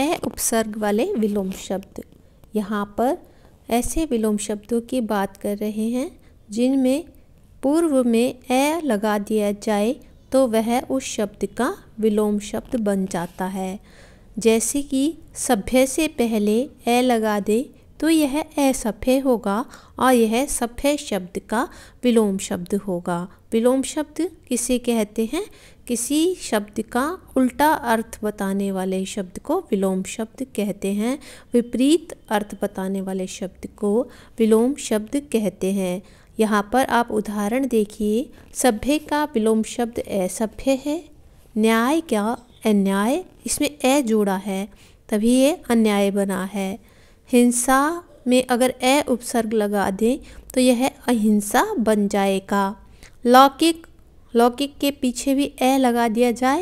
ए उपसर्ग वाले विलोम शब्द यहाँ पर ऐसे विलोम शब्दों की बात कर रहे हैं जिनमें पूर्व में ए लगा दिया जाए तो वह उस शब्द का विलोम शब्द बन जाता है जैसे कि सभ्य से पहले ए लगा दे तो यह असभ्य होगा और यह सभ्य शब्द का विलोम शब्द होगा विलोम शब्द किसे कहते हैं किसी शब्द का उल्टा अर्थ बताने वाले शब्द को विलोम शब्द कहते हैं विपरीत अर्थ बताने वाले शब्द को विलोम शब्द कहते हैं यहाँ पर आप उदाहरण देखिए सभ्य का विलोम शब्द असभ्य है न्याय क्या अन्याय इसमें अ जोड़ा है तभी ये अन्याय बना है हिंसा में अगर ए उपसर्ग लगा दें तो यह अहिंसा बन जाएगा लौकिक लौकिक के पीछे भी ए लगा दिया जाए